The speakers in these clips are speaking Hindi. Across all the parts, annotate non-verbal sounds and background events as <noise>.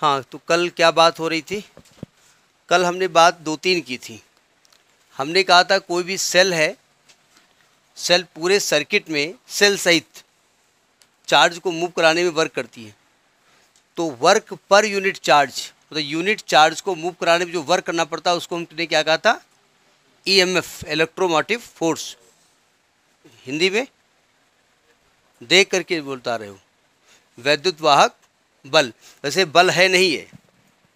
हाँ तो कल क्या बात हो रही थी कल हमने बात दो तीन की थी हमने कहा था कोई भी सेल है सेल पूरे सर्किट में सेल सहित चार्ज को मूव कराने में वर्क करती है तो वर्क पर यूनिट चार्ज मतलब तो यूनिट चार्ज को मूव कराने में जो वर्क करना पड़ता है उसको हमने क्या कहा था ईएमएफ इलेक्ट्रोमोटिव फोर्स हिंदी में देख करके बोलता रहे हो वैद्युत वाहक बल वैसे बल है नहीं है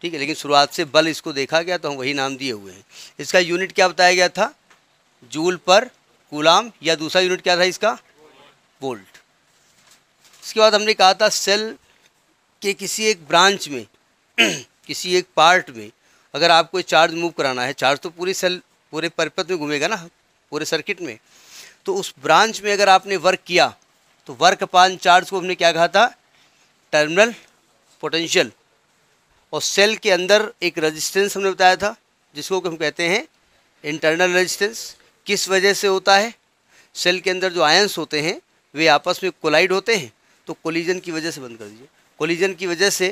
ठीक है लेकिन शुरुआत से बल इसको देखा गया तो हम वही नाम दिए हुए हैं इसका यूनिट क्या बताया गया था जूल पर गुलाम या दूसरा यूनिट क्या था इसका बोल्ट इसके बाद हमने कहा था सेल के किसी एक ब्रांच में <clears throat> किसी एक पार्ट में अगर आपको चार्ज मूव कराना है चार्ज तो पूरी सेल पूरे परिपथ में घूमेगा ना पूरे सर्किट में तो उस ब्रांच में अगर आपने वर्क किया तो वर्क पान चार्ज को हमने क्या कहा था टर्मिनल पोटेंशियल और सेल के अंदर एक रेजिस्टेंस हमने बताया था जिसको हम कहते हैं इंटरनल रेजिस्टेंस किस वजह से होता है सेल के अंदर जो आयंस होते हैं वे आपस में कोलाइड होते हैं तो कोलिजन की वजह से बंद कर दीजिए कोलिजन की वजह से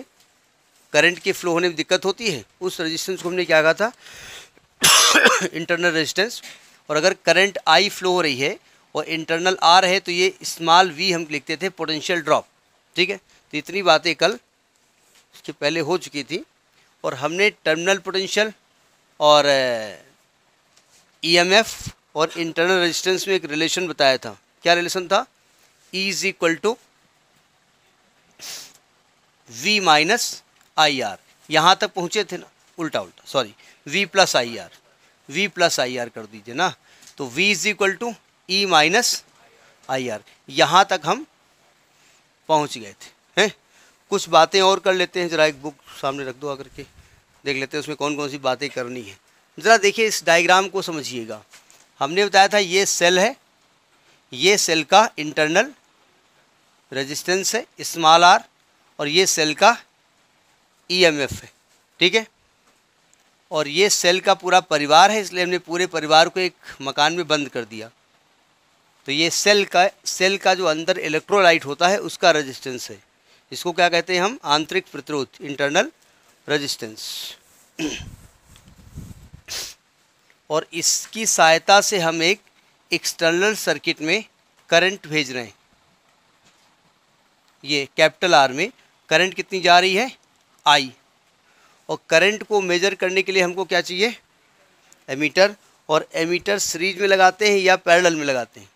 करंट के फ्लो होने में दिक्कत होती है उस रेजिस्टेंस को हमने क्या कहा था इंटरनल <coughs> रेजिस्टेंस और अगर करंट आई फ्लो हो रही है और इंटरनल आर है तो ये स्मॉल वी हम लिखते थे पोटेंशियल ड्रॉप ठीक है तो इतनी बातें कल जो पहले हो चुकी थी और हमने टर्मिनल पोटेंशियल और ईएमएफ e और इंटरनल रेजिस्टेंस में एक रिलेशन बताया था क्या रिलेशन था E is equal to V minus I R यहाँ तक पहुँचे थे ना उल्टा उल्टा sorry V plus I R V plus I R कर दीजिए ना तो V is equal to E minus I R यहाँ तक हम पहुँच गए थे हैं कुछ बातें और कर लेते हैं ज़रा एक बुक सामने रख दो आकर के देख लेते हैं उसमें कौन कौन सी बातें करनी है ज़रा देखिए इस डायग्राम को समझिएगा हमने बताया था ये सेल है ये सेल का इंटरनल रेजिस्टेंस है स्मॉल आर और ये सेल का ईएमएफ e है ठीक है और ये सेल का पूरा परिवार है इसलिए हमने पूरे परिवार को एक मकान में बंद कर दिया तो ये सेल का सेल का जो अंदर इलेक्ट्रोलाइट होता है उसका रेजिस्टेंस है इसको क्या कहते हैं हम आंतरिक प्रतिरोध इंटरनल रेजिस्टेंस और इसकी सहायता से हम एक एक्सटर्नल सर्किट में करंट भेज रहे हैं ये कैपिटल आर में करंट कितनी जा रही है आई और करंट को मेजर करने के लिए हमको क्या चाहिए एमीटर और एमीटर सीरीज में लगाते हैं या पैरेलल में लगाते हैं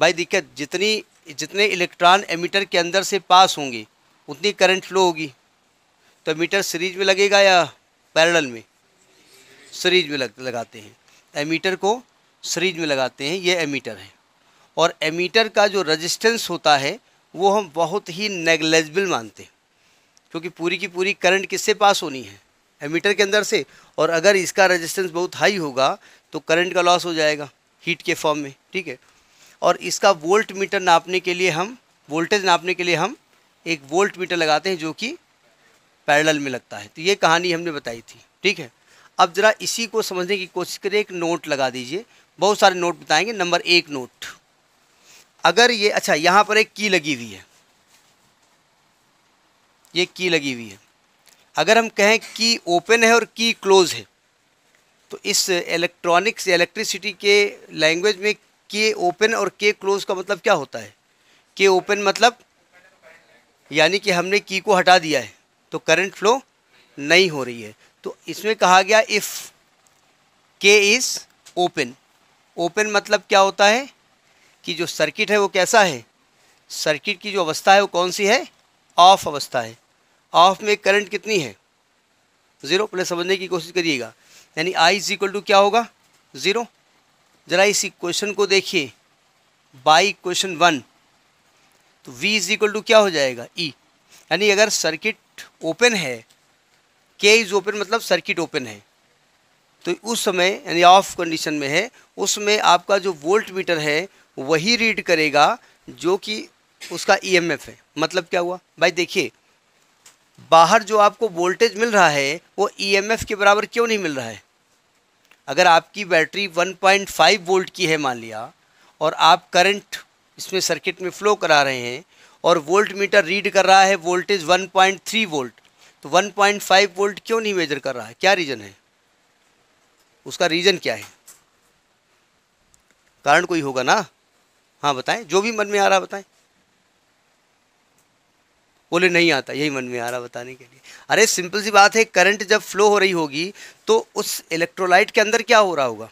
भाई दिक्कत जितनी जितने इलेक्ट्रॉन एमीटर के अंदर से पास होंगे उतनी करंट फ्लो होगी तो एमीटर सीरीज में लगेगा या पैरेलल में सीरीज में लग, लगाते हैं एमीटर को सीरीज में लगाते हैं ये एमीटर है और एमीटर का जो रेजिस्टेंस होता है वो हम बहुत ही नेगलेजबल मानते हैं क्योंकि पूरी की पूरी करंट किससे पास होनी है एमीटर के अंदर से और अगर इसका रेजिस्टेंस बहुत हाई होगा तो करंट का लॉस हो जाएगा हीट के फॉर्म में ठीक है और इसका वोल्ट मीटर नापने के लिए हम वोल्टेज नापने के लिए हम एक वोल्ट मीटर लगाते हैं जो कि पैरेलल में लगता है तो ये कहानी हमने बताई थी ठीक है अब ज़रा इसी को समझने की कोशिश करिए एक नोट लगा दीजिए बहुत सारे नोट बताएंगे नंबर एक नोट अगर ये अच्छा यहाँ पर एक की लगी हुई है ये की लगी हुई है अगर हम कहें की ओपन है और की क्लोज है तो इस इलेक्ट्रॉनिक्स इलेक्ट्रिसिटी के लैंग्वेज में के ओपन और के क्लोज का मतलब क्या होता है के ओपन मतलब यानी कि हमने की को हटा दिया है तो करंट फ्लो नहीं हो रही है तो इसमें कहा गया इफ़ के इज़ ओपन ओपन मतलब क्या होता है कि जो सर्किट है वो कैसा है सर्किट की जो अवस्था है वो कौन सी है ऑफ अवस्था है ऑफ में करंट कितनी है ज़ीरो पहले समझने की कोशिश करिएगा यानी आई इज इक्वल टू क्या होगा ज़ीरो जरा इसी क्वेश्चन को देखिए बाई क्वेश्चन वन तो V इज इक्वल टू क्या हो जाएगा E यानी अगर सर्किट ओपन है K इज ओपन मतलब सर्किट ओपन है तो उस समय यानी ऑफ कंडीशन में है उसमें आपका जो वोल्ट मीटर है वही रीड करेगा जो कि उसका एफ e है मतलब क्या हुआ भाई देखिए बाहर जो आपको वोल्टेज मिल रहा है वो एफ e के बराबर क्यों नहीं मिल रहा है अगर आपकी बैटरी 1.5 वोल्ट की है मान लिया और आप करंट इसमें सर्किट में फ़्लो करा रहे हैं और वोल्ट मीटर रीड कर रहा है वोल्टेज 1.3 वोल्ट तो 1.5 वोल्ट क्यों नहीं मेजर कर रहा है क्या रीज़न है उसका रीज़न क्या है कारण कोई होगा ना हाँ बताएं जो भी मन में आ रहा बताएं बोले नहीं आता यही मन में आ रहा बताने के लिए अरे सिंपल सी बात है करंट जब फ्लो हो रही होगी तो उस इलेक्ट्रोलाइट के अंदर क्या हो रहा होगा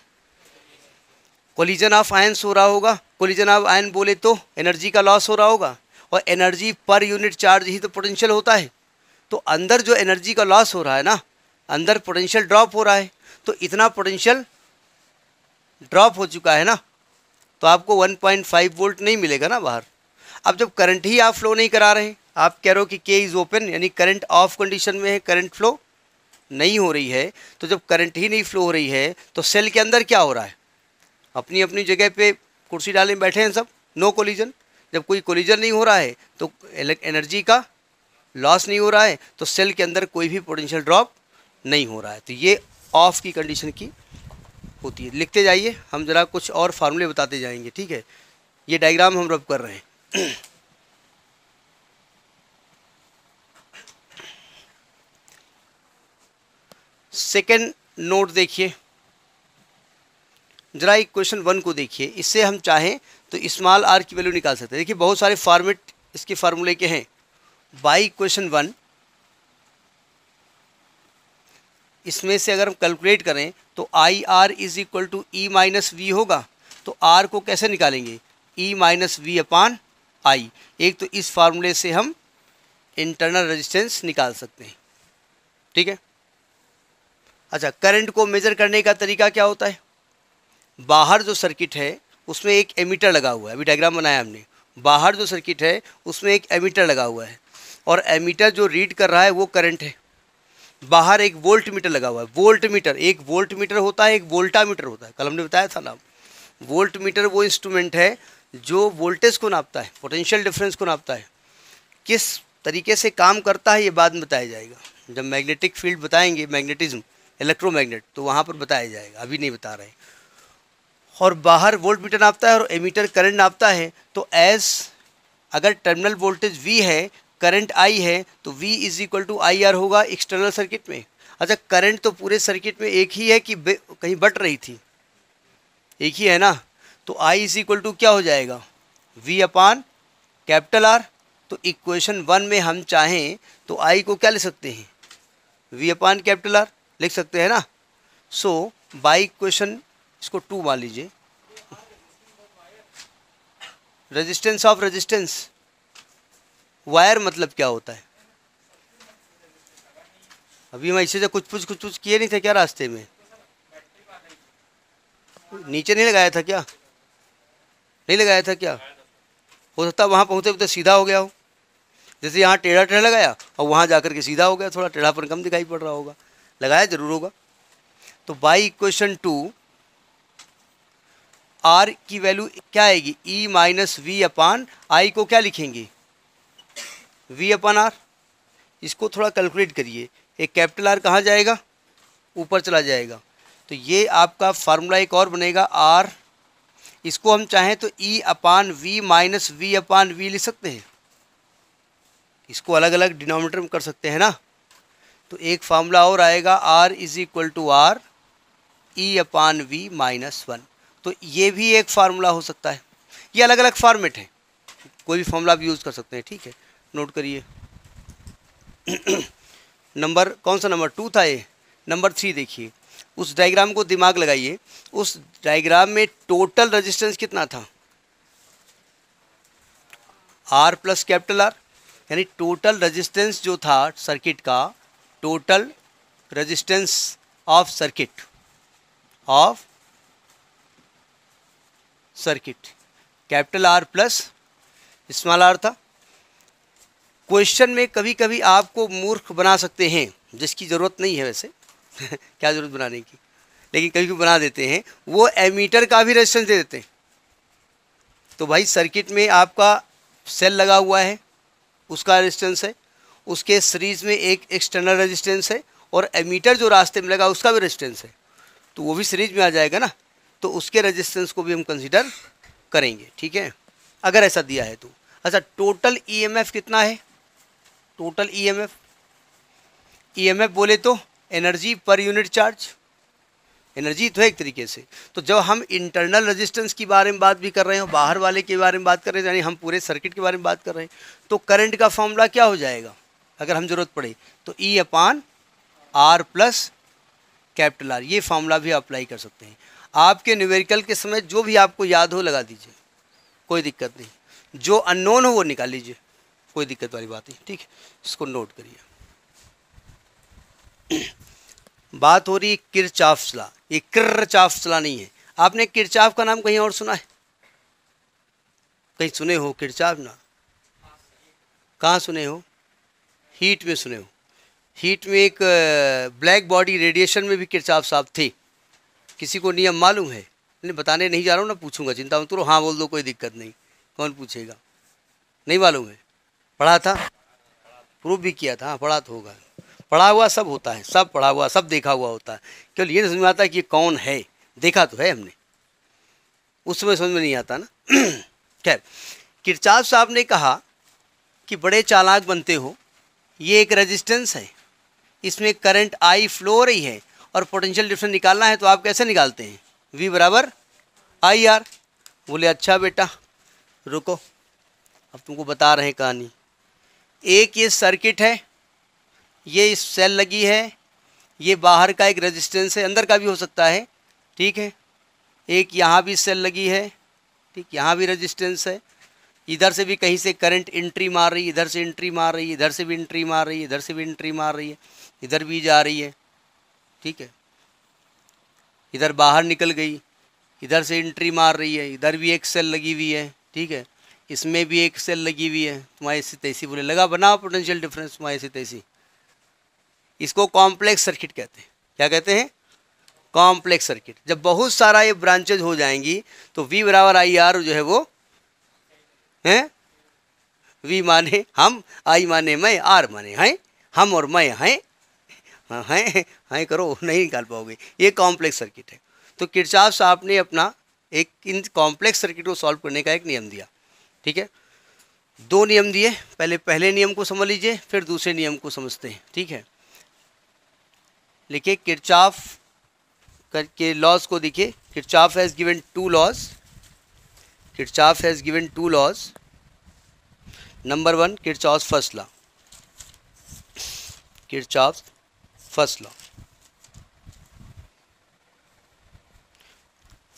कोलिजन ऑफ आयन्स हो रहा होगा कोलिजन ऑफ आयन बोले तो एनर्जी का लॉस हो रहा होगा और एनर्जी पर यूनिट चार्ज ही तो पोटेंशियल होता है तो अंदर जो एनर्जी का लॉस हो रहा है ना अंदर पोटेंशियल ड्रॉप हो रहा है तो इतना पोटेंशियल ड्रॉप हो चुका है ना तो आपको 1.5 वोल्ट नहीं मिलेगा ना बाहर अब जब करंट ही आप फ्लो नहीं करा रहे आप कह रहे हो कि के इज़ ओपन यानी करंट ऑफ कंडीशन में है करंट फ्लो नहीं हो रही है तो जब करंट ही नहीं फ्लो हो रही है तो सेल के अंदर क्या हो रहा है अपनी अपनी जगह पे कुर्सी डाले बैठे हैं सब नो कोलिजन जब कोई कोलिजन नहीं हो रहा है तो एनर्जी का लॉस नहीं हो रहा है तो सेल के अंदर कोई भी पोटेंशियल ड्रॉप नहीं हो रहा है तो ये ऑफ की कंडीशन की होती है लिखते जाइए हम ज़रा कुछ और फार्मूले बताते जाएंगे ठीक है ये डायग्राम हम रब कर रहे हैं <clears throat> सेकेंड नोट देखिए जरा एक क्वेश्चन वन को देखिए इससे हम चाहें तो स्मॉल आर की वैल्यू निकाल सकते हैं देखिए बहुत सारे फॉर्मेट इसके फार्मूले के हैं बाई क्वेश्चन वन इसमें से अगर हम कैलकुलेट करें तो I R is equal to E minus V होगा तो आर को कैसे निकालेंगे ई माइनस वी अपान आई एक तो इस फार्मूले से हम इंटरनल रजिस्टेंस निकाल सकते हैं ठीक है अच्छा करंट को मेज़र करने का तरीका क्या होता है बाहर जो सर्किट है उसमें एक एमीटर लगा हुआ है अभी डायग्राम बनाया हमने बाहर जो सर्किट है उसमें एक एमीटर लगा हुआ है और एमीटर जो रीड कर रहा है वो करंट है बाहर एक वोल्ट मीटर लगा हुआ है वोल्ट मीटर एक वोल्ट मीटर होता है एक वोल्टा मीटर होता है कल हमने बताया था ना वोल्ट मीटर वो इंस्ट्रूमेंट है जो वोल्टेज को नापता है पोटेंशियल डिफरेंस को नापता है किस तरीके से काम करता है ये बाद में बताया जाएगा जब मैग्नेटिक फील्ड बताएंगे मैग्नेटिज्म इलेक्ट्रोमैग्नेट तो वहाँ पर बताया जाएगा अभी नहीं बता रहे और बाहर वोल्ट मीटर नापता है और एमीटर करंट नापता है तो एस अगर टर्मिनल वोल्टेज वी है करंट आई है तो V is equal to I R होगा एक्सटर्नल सर्किट में अच्छा करंट तो पूरे सर्किट में एक ही है कि कहीं बट रही थी एक ही है ना तो आई इज इक्वल टू क्या हो जाएगा वी अपान कैपिटल आर तो इक्वेशन वन में हम चाहें तो आई को क्या ले सकते हैं वी अपान कैपिटल आर लिख सकते हैं ना सो बाई क्वेश्चन इसको टू मान लीजिए रेजिस्टेंस ऑफ रेजिस्टेंस वायर मतलब क्या होता है अभी हम इसी से कुछ कुछ कुछ कुछ किए नहीं थे क्या रास्ते में नीचे नहीं लगाया था क्या नहीं लगाया था क्या हो सकता वहाँ पहुँचते पहुँचते सीधा हो गया हो जैसे यहाँ टेढ़ा टेढ़ा लगाया और वहाँ जाकर के सीधा हो गया थोड़ा टेढ़ापन कम दिखाई पड़ रहा होगा लगाया जरूर होगा तो बाई इक्वेशन टू आर की वैल्यू क्या आएगी ई माइनस वी अपान आई को क्या लिखेंगे वी अपान आर इसको थोड़ा कैलकुलेट करिए एक कैपिटल आर कहाँ जाएगा ऊपर चला जाएगा तो ये आपका फार्मूला एक और बनेगा आर इसको हम चाहें तो E upon V minus V upon V लिख सकते हैं इसको अलग अलग डिनोमीटर में कर सकते हैं ना तो एक फार्मूला और आएगा R is equal to R E upon V minus one तो ये भी एक फार्मूला हो सकता है ये अलग अलग फॉर्मेट है कोई भी फार्मूला आप यूज़ कर सकते हैं ठीक है नोट करिए नंबर <clears throat> कौन सा नंबर टू था ये नंबर थ्री देखिए उस डायग्राम को दिमाग लगाइए उस डायग्राम में टोटल रेजिस्टेंस कितना था आर प्लस कैपिटल आर यानी टोटल रेजिस्टेंस जो था सर्किट का total resistance of circuit of circuit capital R plus small r था क्वेश्चन में कभी कभी आपको मूर्ख बना सकते हैं जिसकी ज़रूरत नहीं है वैसे <laughs> क्या ज़रूरत बनाने की लेकिन कभी कभी बना देते हैं वो एमीटर का भी रेजिस्टेंस दे देते हैं तो भाई सर्किट में आपका सेल लगा हुआ है उसका रेजिस्टेंस है उसके सीरीज़ में एक एक्सटर्नल रेजिस्टेंस है और एमीटर जो रास्ते में लगा उसका भी रेजिस्टेंस है तो वो भी सीरीज में आ जाएगा ना तो उसके रेजिस्टेंस को भी हम कंसिडर करेंगे ठीक है अगर ऐसा दिया है तो अच्छा टोटल ईएमएफ e कितना है टोटल ईएमएफ ईएमएफ बोले तो energy per unit charge energy तो है एक तरीके से तो जब हम इंटरनल रेजिस्टेंस के बारे में बात भी कर रहे हो बाहर वाले के बारे में बात कर रहे हैं यानी हम पूरे सर्किट के बारे में बात कर रहे हैं तो करंट का फॉर्मूला क्या हो जाएगा अगर हम ज़रूरत पड़े तो E upon R plus capital R ये फार्मूला भी अप्लाई कर सकते हैं आपके न्यूमेरिकल के समय जो भी आपको याद हो लगा दीजिए कोई दिक्कत नहीं जो अननोन हो वो निकाल लीजिए कोई दिक्कत वाली बात नहीं ठीक है इसको नोट करिए बात हो रही है किरचाफसला ये चाफला नहीं है आपने किरचाफ का नाम कहीं और सुना है कहीं सुने हो किरचाफ ना कहाँ सुने हो हीट में सुने हो हीट में एक ब्लैक बॉडी रेडिएशन में भी किरचाफ साहब थे किसी को नियम मालूम है नहीं बताने नहीं जा रहा हूँ ना पूछूंगा चिंता मत करो हाँ बोल दो कोई दिक्कत नहीं कौन पूछेगा नहीं मालूम है पढ़ा था प्रूफ भी किया था हाँ पढ़ा तो होगा पढ़ा हुआ सब होता है सब पढ़ा हुआ सब देखा हुआ होता है केवल ये नहीं तो समझ में आता कि कौन है देखा तो है हमने उस समय समझ में नहीं आता ना <clears throat> खैर किरचाव साहब ने कहा कि बड़े चालाक बनते हो ये एक रेजिस्टेंस है इसमें करंट आई फ्लो हो रही है और पोटेंशियल डिफरेंस निकालना है तो आप कैसे निकालते हैं वी बराबर आई आर बोले अच्छा बेटा रुको अब तुमको बता रहे हैं कहानी एक ये सर्किट है ये इस सेल लगी है ये बाहर का एक रेजिस्टेंस है अंदर का भी हो सकता है ठीक है एक यहाँ भी सेल लगी है ठीक यहाँ भी रेजिस्टेंस है इधर से भी कहीं से करंट एंट्री मार रही है इधर से एंट्री मार रही है इधर से भी एंट्री मार रही है इधर से भी एंट्री मार रही है इधर भी जा रही है ठीक है इधर बाहर निकल गई इधर से एंट्री मार रही है इधर भी एक सेल लगी हुई है ठीक है इसमें भी एक सेल लगी हुई है तुम्हारे ऐसी तैसी बोले लगा बना पोटेंशियल डिफरेंस तुम्हारे ऐसी तैसी इसको कॉम्प्लेक्स सर्किट कहते हैं क्या कहते हैं कॉम्प्लेक्स सर्किट जब बहुत सारा ये ब्रांचेज हो जाएंगी तो वी बराबर आई आर जो है वो हैं वी माने हम आई माने मैं आर माने हैं हम और मैं हैं हैं हैं करो नहीं निकाल पाओगे ये कॉम्प्लेक्स सर्किट है तो किरचाफ साहब ने अपना एक इन कॉम्प्लेक्स सर्किट को सॉल्व करने का एक नियम दिया ठीक है दो नियम दिए पहले पहले नियम को समझ लीजिए फिर दूसरे नियम को समझते हैं ठीक है लिखिए किरचाफ करके लॉज को देखिए Kirchhoff has given two laws Kirchhoff has given two laws. Number one, Kirchhoff's first law. Kirchhoff's first law.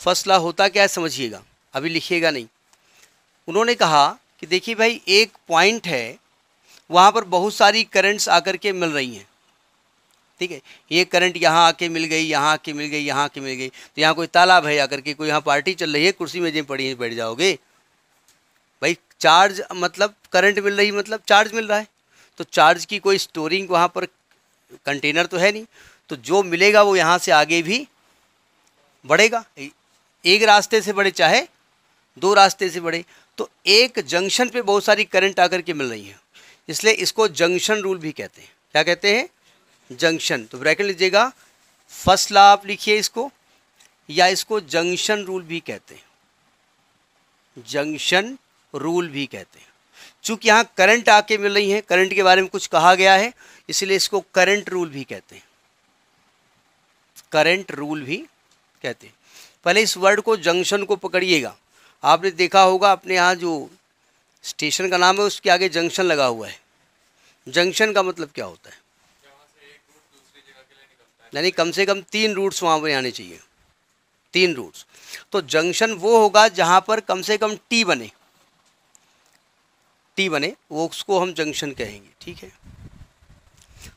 First law होता क्या है समझिएगा अभी लिखिएगा नहीं उन्होंने कहा कि देखिए भाई एक पॉइंट है वहाँ पर बहुत सारी करंट्स आकर के मिल रही हैं ठीक है ये करंट यहाँ आके मिल गई यहाँ आके मिल गई यहाँ आके मिल गई तो यहाँ कोई तालाब है या करके कोई यहाँ पार्टी चल रही है कुर्सी में जी पड़ी बैठ जाओगे भाई चार्ज मतलब करंट मिल रही मतलब चार्ज मिल रहा है तो चार्ज की कोई स्टोरिंग वहाँ पर कंटेनर तो है नहीं तो जो मिलेगा वो यहाँ से आगे भी बढ़ेगा एक रास्ते से बढ़े चाहे दो रास्ते से बढ़े तो एक जंक्शन पे बहुत सारी करंट आकर के मिल रही है इसलिए इसको जंक्शन रूल भी कहते हैं क्या कहते हैं जंक्शन तो ब्रैकेट लीजिएगा फर्स्ट ला आप लिखिए इसको या इसको जंक्शन रूल भी कहते हैं जंक्शन रूल भी कहते हैं चूंकि यहाँ करंट आके मिल रही है करंट के बारे में कुछ कहा गया है इसलिए इसको करंट रूल भी कहते हैं करंट रूल भी कहते हैं पहले इस वर्ड को जंक्शन को पकड़िएगा आपने देखा होगा अपने यहाँ जो स्टेशन का नाम है उसके आगे जंक्शन लगा हुआ है जंक्शन का मतलब क्या होता है यानी कम से कम तीन रूट्स वहाँ पर आने चाहिए तीन रूट्स तो जंक्शन वो होगा जहाँ पर कम से कम टी बने टी बने वो उसको हम जंक्शन कहेंगे ठीक है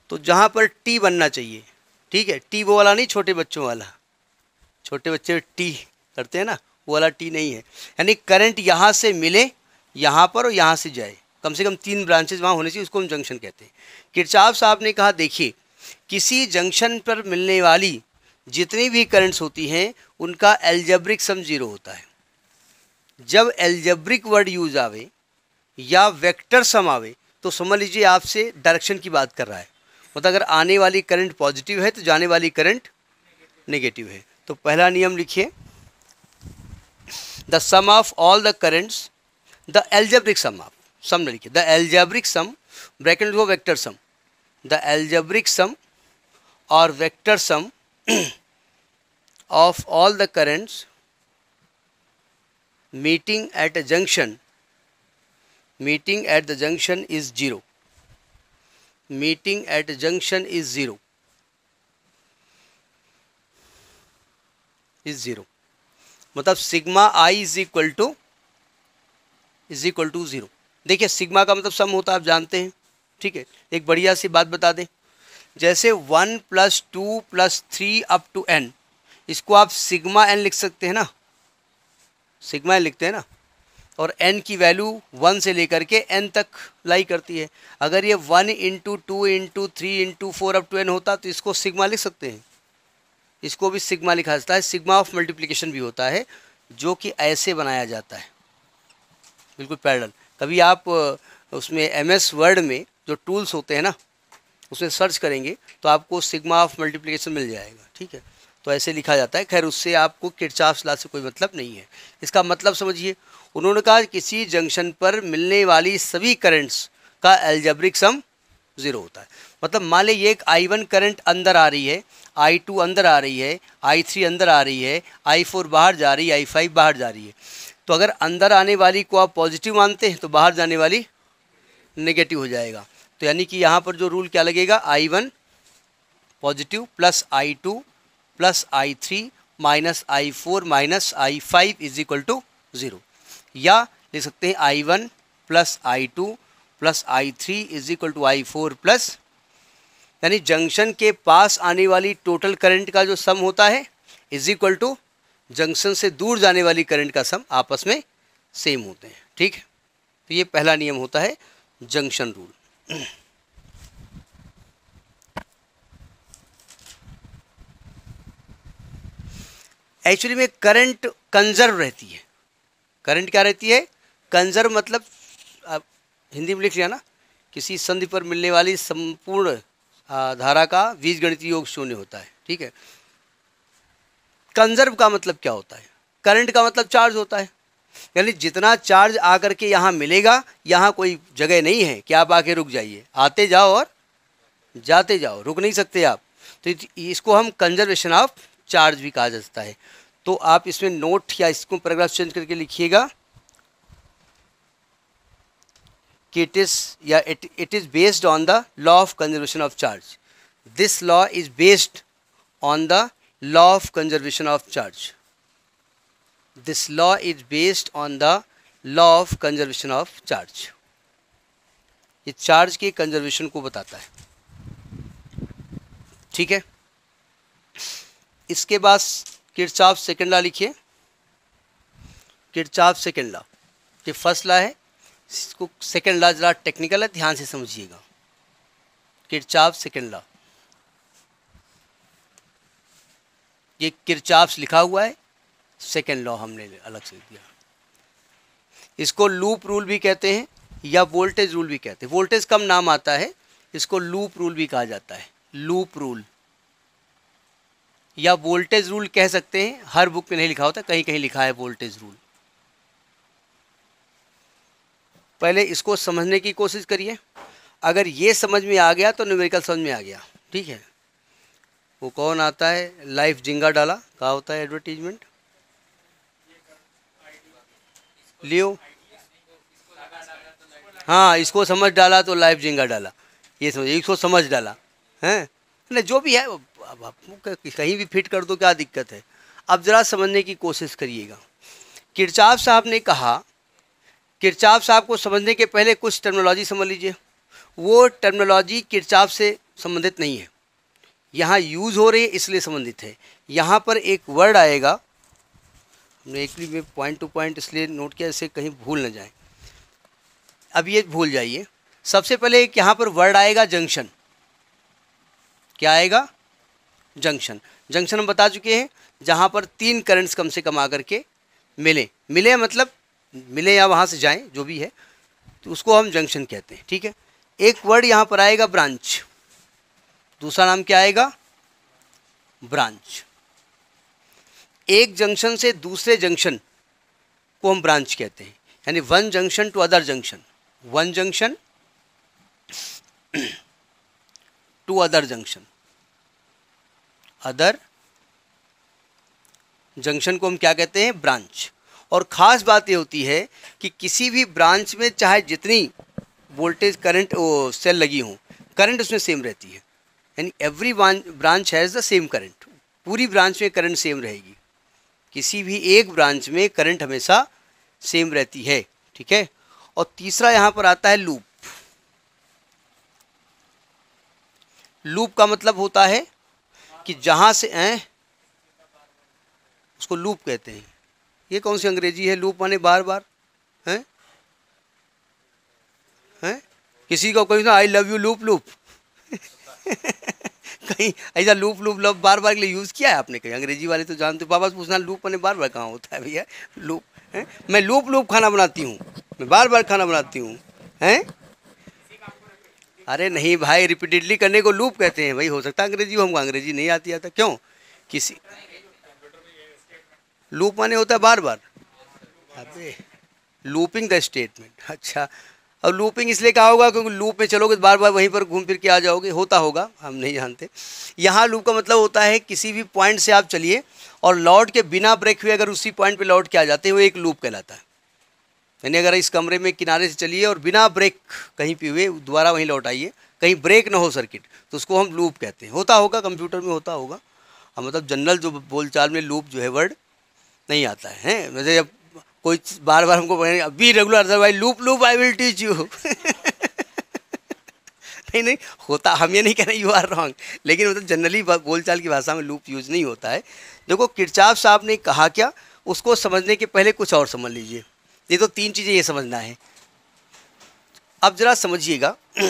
तो जहाँ पर टी बनना चाहिए ठीक है टी वो वाला नहीं छोटे बच्चों वाला छोटे बच्चे टी करते हैं ना वो वाला टी नहीं है यानी करंट यहाँ से मिले यहाँ पर और यहाँ से जाए कम से कम तीन ब्रांचेज वहाँ होने चाहिए उसको हम जंक्शन कहते हैं किरचाव साहब ने कहा देखिए किसी जंक्शन पर मिलने वाली जितनी भी करंट्स होती हैं उनका एल्जेब्रिक सम जीरो होता है जब एल्जेब्रिक वर्ड यूज आवे या वेक्टर सम आवे तो समझ लीजिए आपसे डायरेक्शन की बात कर रहा है मतलब अगर आने वाली करंट पॉजिटिव है तो जाने वाली करंट नेगेटिव है तो पहला नियम लिखिए the sum of all the currents the algebraic sum आप सम लिखिए the algebraic sum bracket vector sum the algebraic sum or vector sum of all the currents meeting at a junction meeting at the junction is zero meeting at a junction is zero is zero मतलब sigma I is equal to is equal to zero देखिए सिग्मा का मतलब सम होता है आप जानते हैं ठीक है एक बढ़िया सी बात बता दें जैसे one plus two plus three up to N इसको आप सिग्मा एन लिख सकते हैं ना सिग्मा एन लिखते हैं ना और एन की वैल्यू वन से लेकर के एन तक लाई करती है अगर ये one into two into three into four up to N होता तो इसको सिग्मा लिख सकते हैं इसको भी सिग्मा लिखा जाता है सिग्मा ऑफ मल्टीप्लिकेशन भी होता है जो कि ऐसे बनाया जाता है बिल्कुल पैरल कभी आप उसमें एम एस वर्ड में जो टूल्स होते हैं ना उसमें सर्च करेंगे तो आपको सिग्मा ऑफ मल्टीप्लिकेशन मिल जाएगा ठीक है तो ऐसे लिखा जाता है खैर उससे आपको किरचाफ सलाह से कोई मतलब नहीं है इसका मतलब समझिए उन्होंने कहा किसी जंक्शन पर मिलने वाली सभी करंट्स का एल्जब्रिक सम ज़ीरो होता है मतलब मान ली एक आई वन करंट अंदर आ रही है आई टू अंदर आ रही है आई थ्री अंदर आ रही है आई फोर बाहर जा रही है आई फाइव बाहर जा रही है तो अगर अंदर आने वाली को आप पॉजिटिव मानते हैं तो बाहर जाने वाली नेगेटिव हो जाएगा तो यानी कि यहाँ पर जो रूल क्या लगेगा I one positive plus I two plus I three minus I four minus I five is equal to zero या लिख सकते हैं I one plus I two plus I three is equal to I four plus यानी जंक्शन के पास आने वाली टोटल करंट का जो सम होता है इज इक्वल टू जंक्शन से दूर जाने वाली करंट का सम आपस में सेम होते हैं ठीक है तो ये पहला नियम होता है जंक्शन रूल एक्चुअली <clears throat> में करंट कंजर्व रहती है करंट क्या रहती है कंजर्व मतलब आप हिंदी में लिख लिया ना किसी संधि पर मिलने वाली संपूर्ण धारा का बीज गणित योग शून्य होता है ठीक है कंजर्व का मतलब क्या होता है करंट का मतलब चार्ज होता है यानी जितना चार्ज आकर के यहाँ मिलेगा यहाँ कोई जगह नहीं है कि आप आके रुक जाइए आते जाओ और जाते जाओ रुक नहीं सकते आप तो इसको हम कंजर्वेशन ऑफ चार्ज भी कहा जाता है तो आप इसमें नोट या इसको पैराग्राफ चेंज करके लिखिएगा कि इट इज़ या it it is based on the law of conservation of charge this law is based on the law of conservation of charge this law is based on the law of conservation of charge ये चार्ज के कंजर्वेशन को बताता है ठीक है इसके बाद किरचाप सेकेंड लॉ लिखिए किरचाप सेकेंड लॉ ये फर्स्ट लॉ है इसको सेकेंड लॉ जरा टेक्निकल है ध्यान से समझिएगा किरचाप सेकेंड लॉ ये किरचाप्स लिखा हुआ है सेकेंड लॉ हमने अलग से दिया इसको लूप रूल भी कहते हैं या वोल्टेज रूल भी कहते हैं वोल्टेज कम नाम आता है इसको लूप रूल भी कहा जाता है लूप रूल या वोल्टेज रूल कह सकते हैं हर बुक में नहीं लिखा होता कहीं कहीं लिखा है वोल्टेज रूल पहले इसको समझने की कोशिश करिए अगर ये समझ में आ गया तो न्यूमेरिकल समझ में आ गया ठीक है वो कौन आता है लाइफ जिंगा डाला कहा होता है एडवर्टीजमेंट लियो हाँ इसको समझ डाला तो लाइफ जिंगा डाला ये समझ इसको समझ डाला है नहीं जो भी है अब आपको कहीं भी फिट कर दो क्या दिक्कत है अब ज़रा समझने की कोशिश करिएगा किरचाप साहब ने कहा किरचाप साहब को समझने के पहले कुछ टर्मिनोलॉजी समझ लीजिए वो टर्मिनोलॉजी किरचाप से संबंधित नहीं है यहाँ यूज़ हो रही है इसलिए संबंधित है यहाँ पर एक वर्ड आएगा हमने एकली में पॉइंट टू पॉइंट इसलिए नोट किया इसे कहीं भूल ना जाए अब ये भूल जाइए सबसे पहले एक यहाँ पर वर्ड आएगा जंक्शन क्या आएगा जंक्शन जंक्शन हम बता चुके हैं जहाँ पर तीन करंट्स कम से कम आकर के मिले मिले मतलब मिले या वहाँ से जाएं जो भी है तो उसको हम जंक्शन कहते हैं ठीक है एक वर्ड यहाँ पर आएगा ब्रांच दूसरा नाम क्या आएगा ब्रांच एक जंक्शन से दूसरे जंक्शन को हम ब्रांच कहते हैं यानी one junction to other junction one junction to other junction other junction को हम क्या कहते हैं ब्रांच और ख़ास बात ये होती है कि किसी भी ब्रांच में चाहे जितनी वोल्टेज करंट सेल लगी हो करंट उसमें सेम रहती है यानी every branch has the same current पूरी ब्रांच में करंट सेम रहेगी किसी भी एक ब्रांच में करंट हमेशा सेम रहती है ठीक है और तीसरा यहाँ पर आता है लूप लूप का मतलब होता है कि जहाँ से हैं उसको लूप कहते हैं ये कौन सी अंग्रेजी है लूप माने बार बार हैं हैं किसी को कहीं ना I love you loop loop <laughs> कहीं ऐसा लूप लूप लूप बार बार के लिए यूज़ किया है आपने कहीं अंग्रेजी वाले तो जानते हो बाबा से पूछना लूप मैंने बार बार कहाँ होता है भैया लूप है मैं लूप लूप खाना बनाती हूँ मैं बार बार खाना बनाती हूँ हैं अरे नहीं भाई रिपीटेडली करने को लूप कहते हैं भाई हो सकता है अंग्रेजी हमको अंग्रेजी नहीं आती आता क्यों किसी लूप माने होता है बार बार अरे लूपिंग द स्टेटमेंट अच्छा अब लूपिंग इसलिए कहा होगा क्योंकि लूप में चलोगे तो बार बार वहीं पर घूम फिर के आ जाओगे होता होगा हम नहीं जानते यहाँ लूप का मतलब होता है किसी भी पॉइंट से आप चलिए और लौट के बिना ब्रेक हुए अगर उसी पॉइंट पे लौट के आ जाते हैं वो एक लूप कहलाता है यानी अगर इस कमरे में किनारे से चलिए और बिना ब्रेक कहीं पे हुए दोबारा वहीं लौट आइए कहीं ब्रेक ना हो सर्किट तो उसको हम लूप कहते हैं होता होगा कंप्यूटर में होता होगा मतलब जनरल जो बोलचाल में लूप जो है वर्ड नहीं आता है, वैसे अब कोई बार बार हमको be regular otherwise loop loop I will teach you नहीं नहीं होता हम ये नहीं कह रहे यू आर रॉन्ग लेकिन मतलब जनरली बोलचाल की भाषा में लूप यूज नहीं होता है देखो किरचाप साहब ने कहा क्या उसको समझने के पहले कुछ और समझ लीजिए ये तो तीन चीज़ें ये समझना है अब ज़रा समझिएगा <clears throat>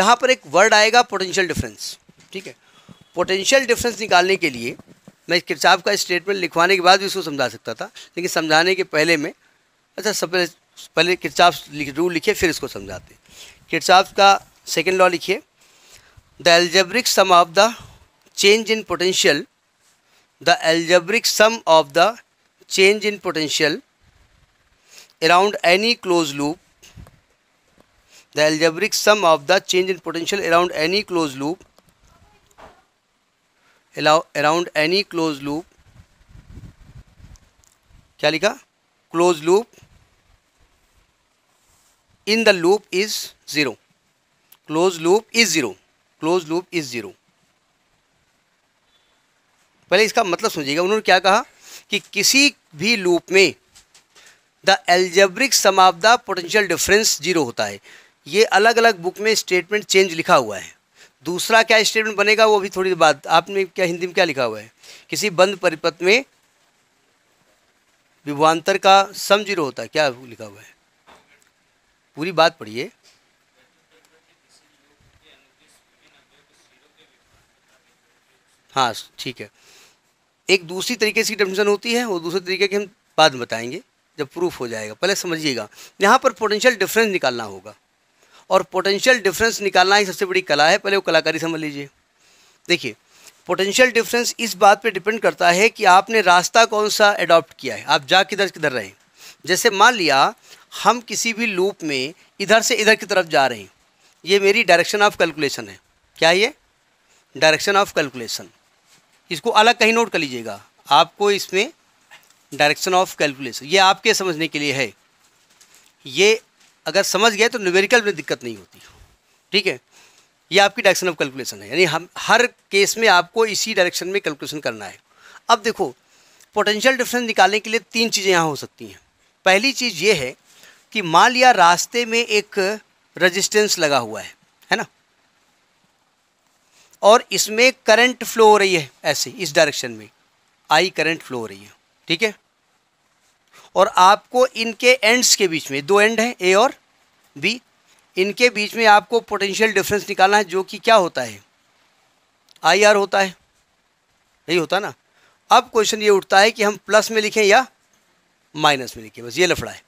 यहाँ पर एक वर्ड आएगा पोटेंशियल डिफरेंस ठीक है पोटेंशियल डिफरेंस निकालने के लिए मैं साहब का स्टेटमेंट लिखवाने के बाद भी उसको समझा सकता था लेकिन समझाने के पहले में अच्छा सब पहले पहले किरसाब रूल लिखे फिर इसको समझाते किरसाब का सेकेंड लॉ लिखिए the algebraic sum of the change in potential the algebraic sum of the change in potential around any close loop the algebraic sum of the change in potential around any close loop around any close loop क्या लिखा close loop in the loop is zero close loop is zero close loop is zero पहले इसका मतलब समझिएगा उन्होंने क्या कहा कि किसी भी लूप में the algebraic sum potential difference zero होता है ये अलग अलग बुक में स्टेटमेंट चेंज लिखा हुआ है दूसरा क्या स्टेटमेंट बनेगा वो भी थोड़ी देर बाद आपने क्या हिंदी में क्या लिखा हुआ है किसी बंद परिपथ में विभवान्तर का सम जीरो होता है क्या लिखा हुआ है पूरी बात पढ़िए हाँ ठीक है एक दूसरी तरीके से डिफिनेशन होती है वो दूसरे तरीके के हम बाद में बताएंगे जब प्रूफ हो जाएगा पहले समझिएगा यहाँ पर पोटेंशियल डिफरेंस निकालना होगा और पोटेंशियल डिफरेंस निकालना ही सबसे बड़ी कला है पहले वो कलाकारी समझ लीजिए देखिए पोटेंशियल डिफरेंस इस बात पे डिपेंड करता है कि आपने रास्ता कौन सा अडॉप्ट किया है आप जा किधर किधर रहे जैसे मान लिया हम किसी भी लूप में इधर से इधर की तरफ जा रहे हैं ये मेरी डायरेक्शन ऑफ कैलकुलेशन है क्या ये डायरेक्शन ऑफ कैलकुलेशन इसको अलग कहीं नोट कर लीजिएगा आपको इसमें डायरेक्शन ऑफ कैलकुलेशन ये आपके समझने के लिए है ये अगर समझ गए तो न्यूमेरिकल में दिक्कत नहीं होती ठीक है ये आपकी डायरेक्शन ऑफ कैलकुलेशन है यानी हम हर केस में आपको इसी डायरेक्शन में कैलकुलेशन करना है अब देखो पोटेंशियल डिफरेंस निकालने के लिए तीन चीज़ें यहाँ हो सकती हैं पहली चीज़ ये है कि मान लिया रास्ते में एक रजिस्टेंस लगा हुआ है है ना और इसमें करंट फ्लो हो रही है ऐसे इस डायरेक्शन में आई करंट फ्लो हो रही है ठीक है और आपको इनके एंड्स के बीच में दो एंड हैं ए और बी इनके बीच में आपको पोटेंशियल डिफरेंस निकालना है जो कि क्या होता है आई आर होता है यही होता ना अब क्वेश्चन ये उठता है कि हम प्लस में लिखें या माइनस में लिखें बस ये लफड़ा है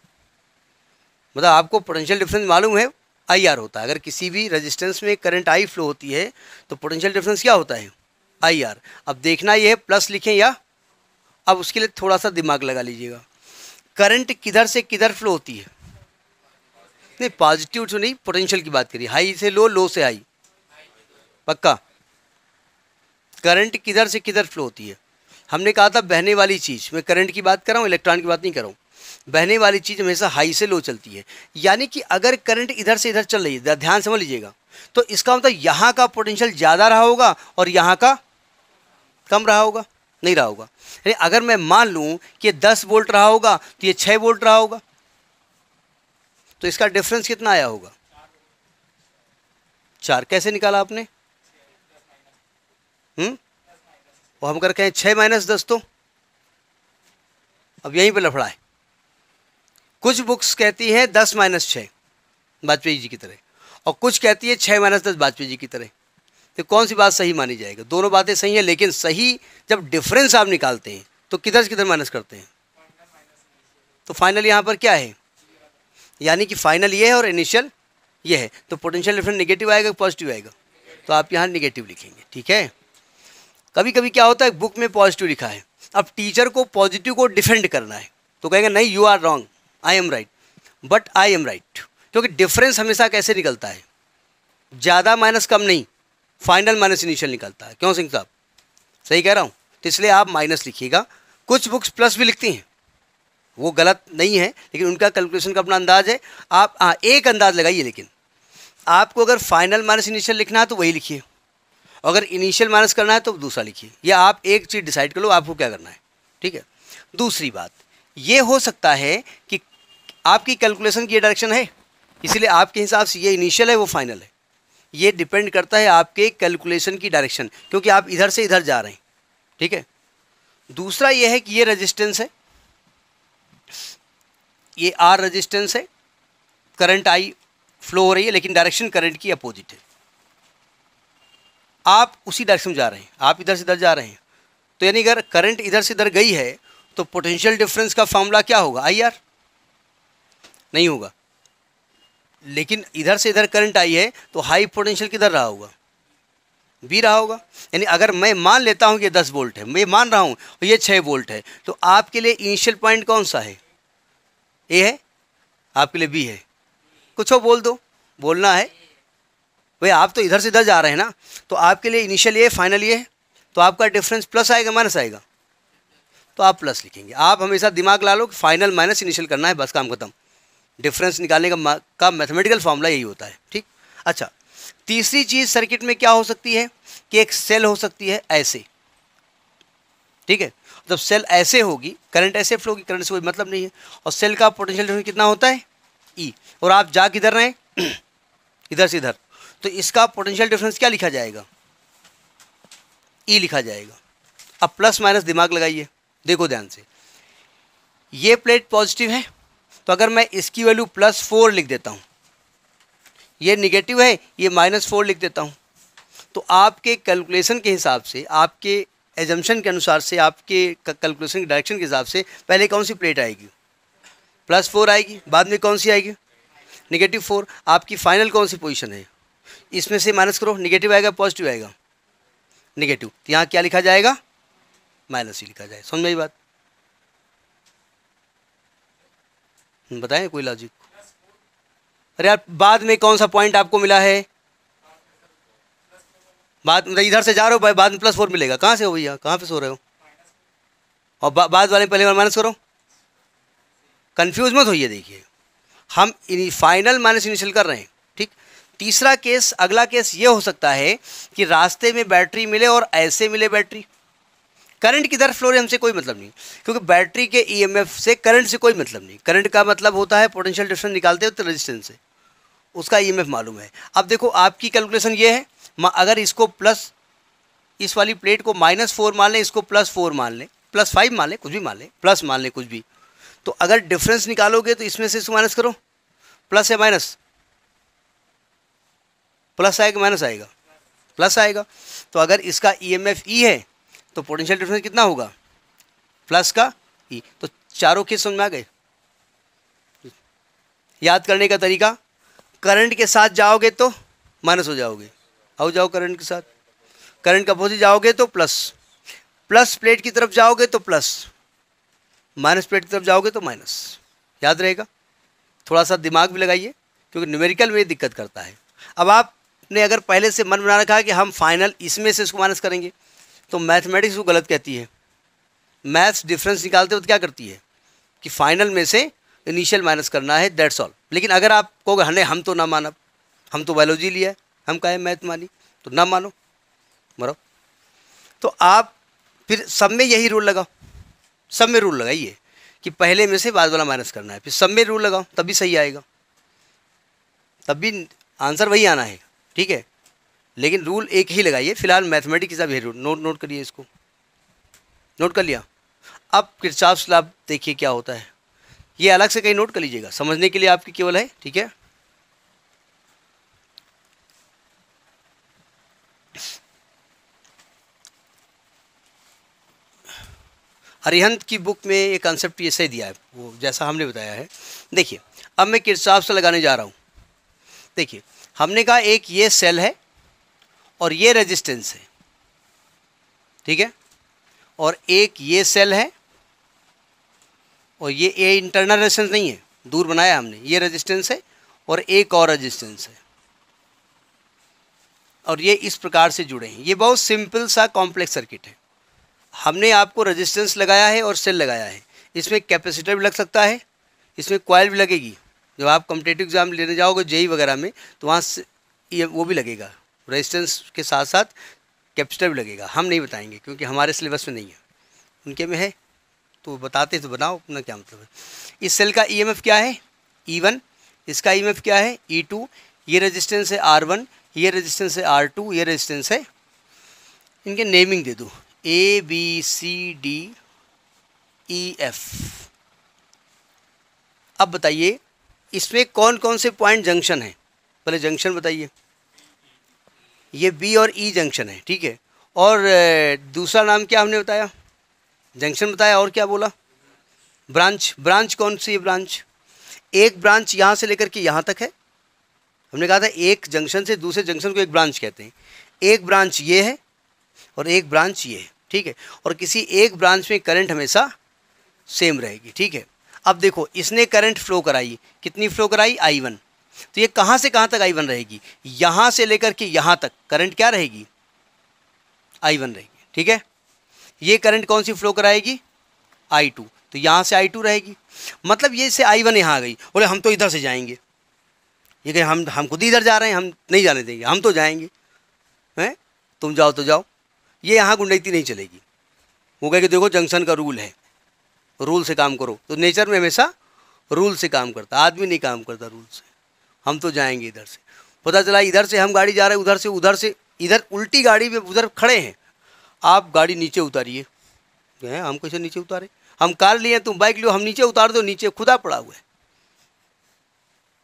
मतलब आपको पोटेंशियल डिफरेंस मालूम है आई आर होता है अगर किसी भी रेजिस्टेंस में करंट आई फ्लो होती है तो पोटेंशियल डिफरेंस क्या होता है आई आर अब देखना यह है प्लस लिखें या अब उसके लिए थोड़ा सा दिमाग लगा लीजिएगा करंट किधर से किधर फ्लो होती है नहीं पॉजिटिव तो नहीं पोटेंशियल की बात करी हाई से लो लो से हाई पक्का करंट किधर से किधर फ्लो होती है हमने कहा था बहने वाली चीज़ मैं करंट की बात कर रहा हूँ इलेक्ट्रॉन की बात नहीं कर रहा हूँ बहने वाली चीज़ हमेशा हाई से लो चलती है यानी कि अगर करंट इधर से इधर चल रही है ध्यान समझ लीजिएगा तो इसका मतलब यहाँ का पोटेंशियल ज़्यादा रहा होगा और यहाँ का कम रहा होगा नहीं रहा होगा अरे अगर मैं मान लूँ कि ये दस वोल्ट रहा होगा तो ये छः वोल्ट रहा होगा तो इसका डिफरेंस कितना आया होगा चार कैसे निकाला आपने हम्म और हम कर कहें छः माइनस दस तो अब यहीं पे लफड़ा है कुछ बुक्स कहती हैं दस माइनस छः वाजपेयी जी की तरह और कुछ कहती है छः माइनस दस वाजपेयी जी की तरह तो कौन सी बात सही मानी जाएगी दोनों बातें सही हैं लेकिन सही जब डिफरेंस आप निकालते हैं तो किधर से किधर माइनस करते हैं तो फाइनल यहाँ पर क्या है यानी कि फाइनल ये है और इनिशियल ये है तो पोटेंशियल डिफरेंस निगेटिव आएगा पॉजिटिव आएगा तो आप यहाँ निगेटिव लिखेंगे ठीक है कभी कभी क्या होता है बुक में पॉजिटिव लिखा है अब टीचर को पॉजिटिव को डिफेंड करना है तो कहेंगे नहीं you are wrong I am right but I am right क्योंकि डिफरेंस हमेशा कैसे निकलता है ज़्यादा माइनस कम नहीं फाइनल माइनस इनिशियल निकलता है क्यों सिंह साहब सही कह रहा हूँ तो इसलिए आप माइनस लिखिएगा कुछ बुक्स प्लस भी लिखती हैं वो गलत नहीं है लेकिन उनका कैलकुलेशन का अपना अंदाज है आप हाँ एक अंदाज लगाइए लेकिन आपको अगर फाइनल माइनस इनिशियल लिखना है तो वही लिखिए अगर इनिशियल माइनस करना है तो दूसरा लिखिए या आप एक चीज़ डिसाइड कर लो आपको क्या करना है ठीक है दूसरी बात ये हो सकता है कि आपकी कैलकुलेशन की ये डायरेक्शन है इसलिए आपके हिसाब से ये इनिशियल है वो फाइनल है ये डिपेंड करता है आपके कैलकुलेशन की डायरेक्शन क्योंकि आप इधर से इधर जा रहे हैं ठीक है दूसरा ये है कि ये रेजिस्टेंस है ये आर रेजिस्टेंस है करंट आई फ्लो हो रही है लेकिन डायरेक्शन करंट की अपोजिट है आप उसी डायरेक्शन में जा रहे हैं आप इधर से इधर जा रहे हैं तो यानी अगर करंट इधर से इधर गई है तो पोटेंशियल डिफरेंस का फॉर्मूला क्या होगा आई आर नहीं होगा लेकिन इधर से इधर करंट आई है तो हाई पोटेंशियल किधर रहा होगा बी रहा होगा यानी अगर मैं मान लेता हूँ कि दस वोल्ट है मैं मान रहा हूँ तो ये छः वोल्ट है तो आपके लिए इनिशियल पॉइंट कौन सा है ए है आपके लिए बी है कुछ हो बोल दो बोलना है भाई आप तो इधर से इधर जा रहे हैं ना तो आपके लिए इनिशियल ये फाइनल ये है तो आपका डिफरेंस प्लस आएगा माइनस आएगा तो आप प्लस लिखेंगे आप हमेशा दिमाग ला लो कि फाइनल माइनस इनिशियल करना है बस काम खत्म डिफरेंस निकालने का का मैथमेटिकल फॉर्मूला यही होता है ठीक अच्छा तीसरी चीज़ सर्किट में क्या हो सकती है कि एक सेल हो सकती है ऐसे ठीक है जब मतलब सेल ऐसे होगी करंट ऐसे फ्लो होगी करंट से कोई मतलब नहीं है और सेल का पोटेंशियल कितना होता है ई e, और आप जा किधर रहे <clears throat> इधर से इधर तो इसका पोटेंशियल डिफरेंस क्या लिखा जाएगा ई e लिखा जाएगा अब प्लस माइनस दिमाग लगाइए देखो ध्यान से ये प्लेट पॉजिटिव है तो अगर मैं इसकी वैल्यू प्लस फोर लिख देता हूँ ये निगेटिव है ये माइनस फोर लिख देता हूँ तो आपके कैलकुलेशन के हिसाब से आपके एजम्पन के अनुसार से आपके कैलकुलेशन के डायरेक्शन के हिसाब से पहले कौन सी प्लेट आएगी प्लस फोर आएगी बाद में कौन सी आएगी निगेटिव फोर आपकी फाइनल कौन सी पोजिशन है इसमें से माइनस करो निगेटिव आएगा पॉजिटिव आएगा निगेटिव तो यहाँ क्या लिखा जाएगा माइनस ही लिखा जाए समझ में बात बताएं कोई लॉजिक अरे यार बाद में कौन सा पॉइंट आपको मिला है बाद में मतलब इधर से जा रहे हो भाई बाद में प्लस फोर मिलेगा कहाँ से हो भैया कहाँ पे सो रहे हो और बा, बाद वाले पहले बार माइनस करो कन्फ्यूज मत होइए देखिए हम इन, फाइनल माइनस इनिशियल कर रहे हैं ठीक तीसरा केस अगला केस ये हो सकता है कि रास्ते में बैटरी मिले और ऐसे मिले बैटरी करंट की दर फ्लो हमसे कोई मतलब नहीं क्योंकि बैटरी के ईएमएफ e से करंट से कोई मतलब नहीं करंट का मतलब होता है पोटेंशियल डिफरेंस निकालते हो तो रजिस्टेंस से उसका ईएमएफ e मालूम है अब देखो आपकी कैलकुलेशन ये है अगर इसको प्लस इस वाली प्लेट को माइनस फोर मान लें इसको प्लस फोर मान लें प्लस फाइव मान लें कुछ भी मान लें प्लस मान लें कुछ भी तो अगर डिफरेंस निकालोगे तो इसमें से इसको माइनस करो प्लस या माइनस प्लस आएगा माइनस आएगा प्लस आएगा तो अगर इसका ई एम एफ ई है तो पोटेंशियल डिफरेंस कितना होगा प्लस का ई e. तो चारों केस समझ में आ गए याद करने का तरीका करंट के साथ जाओगे तो माइनस हो जाओगे आओ जाओ करंट के साथ करंट का अपोजिट जाओगे तो प्लस प्लस प्लेट की तरफ जाओगे तो प्लस माइनस प्लेट की तरफ जाओगे तो माइनस याद रहेगा थोड़ा सा दिमाग भी लगाइए क्योंकि न्यूमेरिकल में दिक्कत करता है अब आपने अगर पहले से मन बना रखा है कि हम फाइनल इसमें से इसको माइनस करेंगे तो मैथमेटिक्स को गलत कहती है मैथ्स डिफरेंस निकालते वक्त क्या करती है कि फाइनल में से इनिशियल माइनस करना है दैट्स ऑल लेकिन अगर आप कहोगे हमने हाँ, हम तो ना माना हम तो बायोलॉजी लिया है हम कहे मैथ मानी तो ना मानो मरो तो आप फिर सब में यही रूल लगाओ सब में रूल लगाइए कि पहले में से बाद वाला माइनस करना है फिर सब में रूल लगाओ तभी सही आएगा तब भी आंसर वही आना है ठीक है लेकिन रूल एक ही लगाइए फिलहाल मैथमेटिक्स का रूल नोट नोट करिए इसको नोट कर लिया अब किरचाफ लाभ देखिए क्या होता है ये अलग से कहीं नोट कर लीजिएगा समझने के लिए आपकी केवल है ठीक है हरिहंत की बुक में ये कॉन्सेप्ट ये सही दिया है वो जैसा हमने बताया है देखिए अब मैं किरचाफ से लगाने जा रहा हूँ देखिए हमने कहा एक ये सेल है और ये रेजिस्टेंस है ठीक है और एक ये सेल है और ये ए इंटरनल रेजिस्टेंस नहीं है दूर बनाया हमने ये रेजिस्टेंस है और एक और रेजिस्टेंस है और ये इस प्रकार से जुड़े हैं ये बहुत सिंपल सा कॉम्प्लेक्स सर्किट है हमने आपको रेजिस्टेंस लगाया है और सेल लगाया है इसमें कैपेसिटर भी लग सकता है इसमें क्वाइल भी लगेगी जब आप कॉम्पिटेटिव एग्ज़ाम लेने जाओगे जेई e वगैरह में तो वहाँ से ये वो भी लगेगा रेजिस्टेंस के साथ साथ कैपेसिटर भी लगेगा हम नहीं बताएंगे क्योंकि हमारे सिलेबस में नहीं है उनके में है तो बताते तो बनाओ अपना क्या मतलब है इस सेल का ई e क्या है ई e वन इसका ई e क्या है ई टू ये रजिस्टेंस है आर वन ये रजिस्टेंस है आर टू ये रजिस्टेंस है इनके नेमिंग दे दो A B C D E F अब बताइए इसमें कौन कौन से पॉइंट जंक्शन हैं पहले जंक्शन बताइए ये बी और ई e जंक्शन है ठीक है और दूसरा नाम क्या हमने बताया जंक्शन बताया और क्या बोला ब्रांच ब्रांच कौन सी है ब्रांच एक ब्रांच यहाँ से लेकर के यहाँ तक है हमने कहा था एक जंक्शन से दूसरे जंक्शन को एक ब्रांच कहते हैं एक ब्रांच ये है और एक ब्रांच ये है ठीक है और किसी एक ब्रांच में करंट हमेशा सेम रहेगी ठीक है अब देखो इसने करंट फ्लो कराई कितनी फ्लो कराई आई वन तो ये कहां से कहां तक आई वन रहेगी यहां से लेकर के यहां तक करंट क्या रहेगी आई वन रहेगी ठीक है ये करंट कौन सी फ्लो कराएगी आई टू तो यहां से आई टू रहेगी मतलब ये से आई वन यहां आ गई बोले हम तो इधर से जाएंगे ये कहे हम हम खुद इधर जा रहे हैं हम नहीं जाने देंगे हम तो जाएंगे हैं तुम जाओ तो जाओ ये यहां गुंडी नहीं चलेगी वो कहे कि देखो जंक्शन का रूल है रूल से काम करो तो नेचर में हमेशा रूल से काम करता आदमी नहीं काम करता रूल से हम तो जाएंगे इधर से पता चला इधर से हम गाड़ी जा रहे हैं उधर से उधर से इधर उल्टी गाड़ी में उधर खड़े हैं आप गाड़ी नीचे उतारिए हैं हम कैसे नीचे उतारे हम कार लिए तुम बाइक लियो हम नीचे उतार दो नीचे खुदा पड़ा हुआ है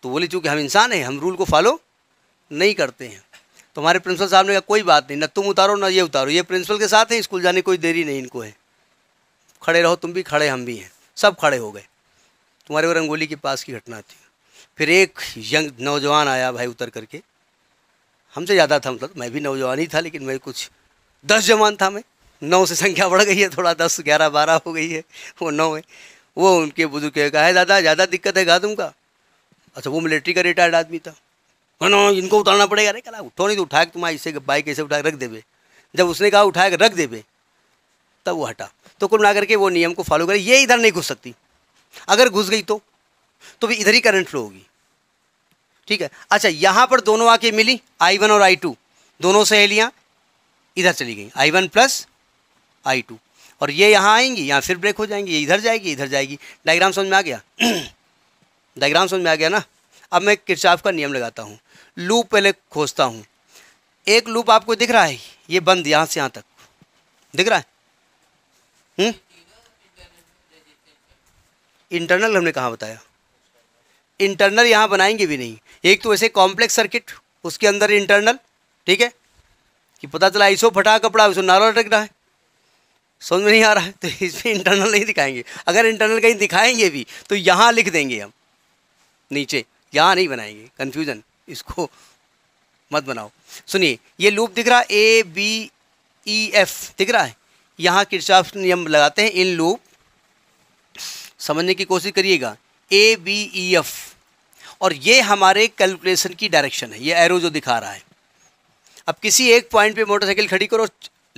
तो बोले चूँकि हम इंसान हैं हम रूल को फॉलो नहीं करते हैं तो प्रिंसिपल साहब ने कहा कोई बात नहीं ना तुम उतारो ना ये उतारो ये प्रिंसिपल के साथ हैं स्कूल जाने कोई देरी नहीं इनको है खड़े रहो तुम भी खड़े हम भी हैं सब खड़े हो गए तुम्हारे वो रंगोली के पास की घटना थी फिर एक यंग नौजवान आया भाई उतर करके हमसे ज़्यादा था मतलब मैं भी नौजवान ही था लेकिन मैं कुछ दस जवान था मैं नौ से संख्या बढ़ गई है थोड़ा दस ग्यारह बारह हो गई है वो नौ है वो उनके बुजुर्ग कहा है दादा ज़्यादा दिक्कत है गादम का अच्छा वो मिलिट्री का रिटायर्ड आदमी था नो हाँ, इनको उतारना पड़ेगा अरे कला उठो नहीं तो उठा के तुम्हारा इसे बाइक ऐसे उठा के रख देवे जब उसने कहा उठा के रख देवे तब वो हटा तो कुल ना करके वो नियम को फॉलो करे ये इधर नहीं घुस सकती अगर घुस गई तो तो भी इधर ही करंट फ्लो होगी ठीक है अच्छा यहाँ पर दोनों आके मिली आई वन और आई टू दोनों सहेलियाँ इधर चली गई I one plus I two और ये यहाँ आएंगी यहाँ फिर ब्रेक हो जाएंगी ये इधर जाएगी इधर जाएगी डायग्राम समझ में आ गया डायग्राम <clears throat> समझ में आ गया ना अब मैं किरचाफ का नियम लगाता हूँ लूप पहले खोजता हूँ एक लूप आपको दिख रहा है ये बंद यहाँ से यहाँ तक दिख रहा है हुँ? हम्म? इंटरनल हमने कहाँ बताया इंटरनल यहाँ बनाएंगे भी नहीं एक तो ऐसे कॉम्प्लेक्स सर्किट उसके अंदर इंटरनल ठीक है कि पता चला ऐसो फटा कपड़ा उसको नारा लटक रहा है समझ में नहीं आ रहा है तो इसमें इंटरनल नहीं दिखाएंगे अगर इंटरनल कहीं दिखाएंगे भी तो यहाँ लिख देंगे हम नीचे यहाँ नहीं बनाएंगे कन्फ्यूज़न इसको मत बनाओ सुनिए ये लूप e, दिख रहा है ए बी ई एफ दिख रहा है यहाँ किरचाफ नियम लगाते हैं इन लूप समझने की कोशिश करिएगा ए बी ई एफ और ये हमारे कैलकुलेशन की डायरेक्शन है ये एरो जो दिखा रहा है अब किसी एक पॉइंट पे मोटरसाइकिल खड़ी करो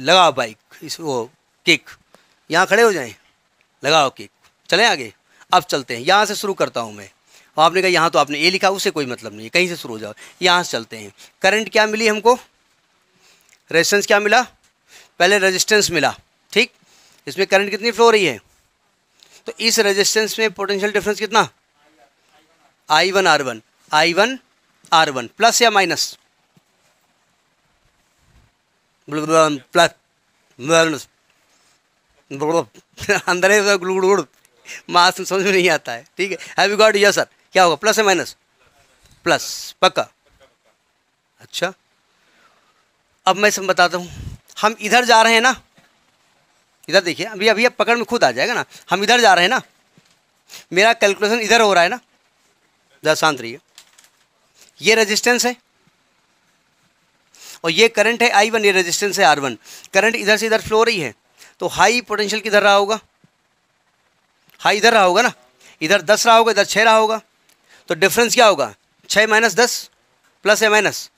लगाओ बाइक इस वो किक यहाँ खड़े हो जाएं लगाओ किक चलें आगे अब चलते हैं यहाँ से शुरू करता हूँ मैं और तो आपने कहा यहाँ तो आपने ए लिखा उसे कोई मतलब नहीं है कहीं से शुरू हो जाओ यहाँ से चलते हैं करंट क्या मिली हमको रेजिस्टेंस क्या मिला पहले रजिस्टेंस मिला ठीक इसमें करंट कितनी फ्लो रही है तो इस रेजिस्टेंस में पोटेंशियल डिफरेंस कितना I one R one I one R one plus या माइनस प्लस अंदर है गुड़ मास्क समझ में नहीं आता है ठीक है हैव यू सर क्या होगा प्लस या माइनस प्लस पक्का अच्छा अब मैं सब बताता हूँ हम इधर जा रहे हैं ना इधर देखिए अभी अभी अब पकड़ में खुद आ जाएगा ना हम इधर जा रहे हैं ना मेरा कैलकुलेशन इधर हो रहा है ना ज़रा शांत रहिए ये रेजिस्टेंस है और ये करंट है आई वन ये रेजिस्टेंस है आर वन करंट इधर से इधर फ्लो रही है तो हाई पोटेंशियल किधर रहा होगा हाई इधर रहा होगा ना इधर दस रहा होगा इधर छः रहा होगा तो डिफरेंस क्या होगा छः माइनस दस प्लस या माइनस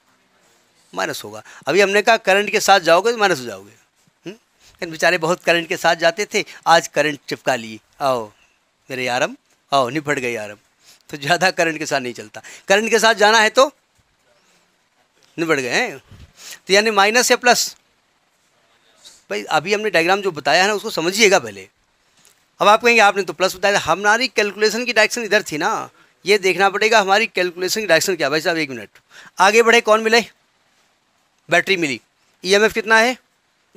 माइनस होगा अभी हमने कहा करंट के साथ जाओगे तो माइनस हो जाओगे लेकिन बेचारे बहुत करंट के साथ जाते थे आज करंट चिपका लिए आओ मेरे यारम आओ निपट गए यारम तो ज़्यादा करंट के साथ नहीं चलता करंट के साथ जाना है तो निपट गए हैं तो यानी माइनस या प्लस भाई अभी हमने डायग्राम जो बताया है ना उसको समझिएगा पहले अब आप कहेंगे आपने तो प्लस बताया हमारी कैलकुलेशन की डायरेक्शन इधर थी ना ये देखना पड़ेगा हमारी कैलकुलेशन की डायरेक्शन क्या भाई साहब एक मिनट आगे बढ़े कौन मिले बैटरी मिली ईएमएफ e कितना है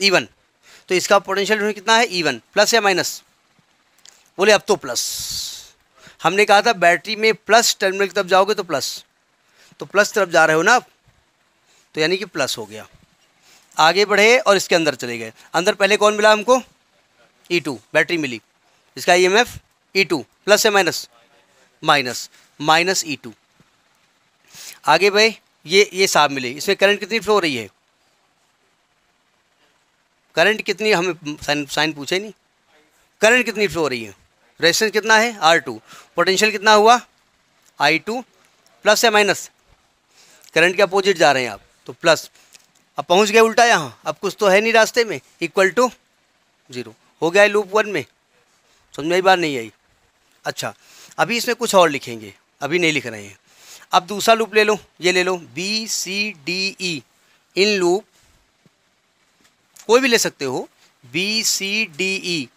ई e वन तो इसका पोटेंशियल कितना है ई वन प्लस या माइनस बोले अब तो प्लस हमने कहा था बैटरी में प्लस टर्मिनल की तरफ जाओगे तो प्लस तो प्लस तरफ जा रहे हो ना आप तो यानी कि प्लस हो गया आगे बढ़े और इसके अंदर चले गए अंदर पहले कौन मिला हमको ई टू बैटरी मिली इसका E M F E two plus या minus minus minus E two आगे भाई ये ये साहब मिले इसमें करंट कितनी फ्लो हो रही है करंट कितनी हमें साइन साइन पूछे नहीं करंट कितनी फ्लो हो रही है रेजिस्टेंस कितना है आर टू पोटेंशियल कितना हुआ आई टू प्लस या माइनस करंट के अपोजिट जा रहे हैं आप तो प्लस अब पहुंच गए उल्टा यहाँ अब कुछ तो है नहीं रास्ते में इक्वल टू ज़ीरो हो गया है लूप वन में समझ में बार नहीं आई अच्छा अभी इसमें कुछ और लिखेंगे अभी नहीं लिख रहे हैं अब दूसरा लूप ले लो ये ले लो B C D E in loop कोई भी ले सकते हो बी सी डी ई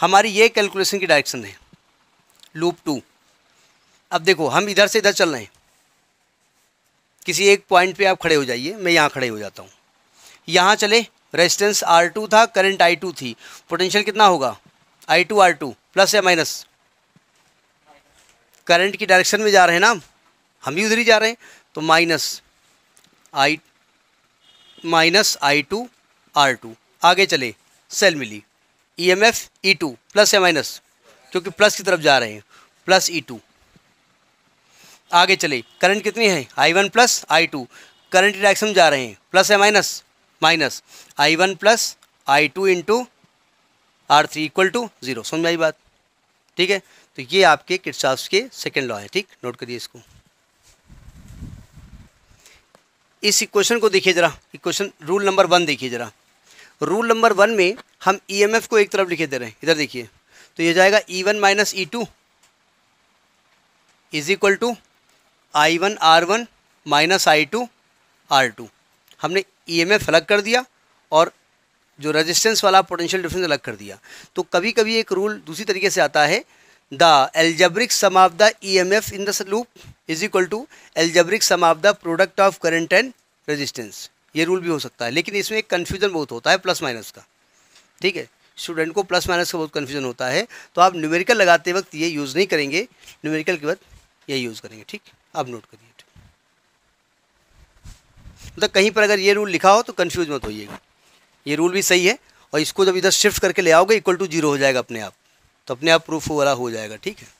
हमारी ये कैलकुलेशन की डायरेक्शन है लूप टू अब देखो हम इधर से इधर चल रहे हैं किसी एक पॉइंट पे आप खड़े हो जाइए मैं यहाँ खड़े हो जाता हूँ यहाँ चले रेजिस्टेंस आर टू था करंट आई टू थी पोटेंशियल कितना होगा I two R two plus या माइनस करंट की डायरेक्शन में जा रहे हैं ना हम भी उधर ही जा रहे हैं तो minus I minus I two R two आगे चले सेल मिली E M F E two plus या माइनस क्योंकि प्लस की तरफ जा रहे हैं प्लस ई टू आगे चले करंट कितनी है I one plus I two current direction जा रहे हैं प्लस या minus minus I one plus I two into R three equal to zero समझ आई बात ठीक है तो ये आपके किट्साफ्स के सेकेंड लॉ है ठीक नोट करिए इसको इस इक्वेशन को देखिए जरा इक्वेशन रूल नंबर वन देखिए जरा रूल नंबर वन में हम ई एम एफ को एक तरफ लिखे दे रहे हैं इधर देखिए तो ये जाएगा E one minus E two is equal to I one R one minus I two R two हमने ई एम एफ अलग कर दिया और जो रेजिस्टेंस वाला पोटेंशियल डिफरेंस अलग कर दिया तो कभी कभी एक रूल दूसरी तरीके से आता है the algebraic sum of the E M F in the loop is equal to algebraic sum of the product of current and resistance ये रूल भी हो सकता है लेकिन इसमें एक कन्फ्यूज़न बहुत होता है प्लस माइनस का ठीक है स्टूडेंट को प्लस माइनस का बहुत कन्फ्यूज़न होता है तो आप न्यूमेरिकल लगाते वक्त ये यूज़ नहीं करेंगे न्यूमेरिकल के बाद ये यूज़ करेंगे ठीक आप नोट करिए मतलब कहीं पर अगर ये रूल लिखा हो तो कन्फ्यूज मत होइएगा ये रूल भी सही है और इसको जब इधर शिफ्ट करके ले आओगे इक्वल टू जीरो हो जाएगा अपने आप तो अपने आप प्रूफ वाला हो जाएगा ठीक है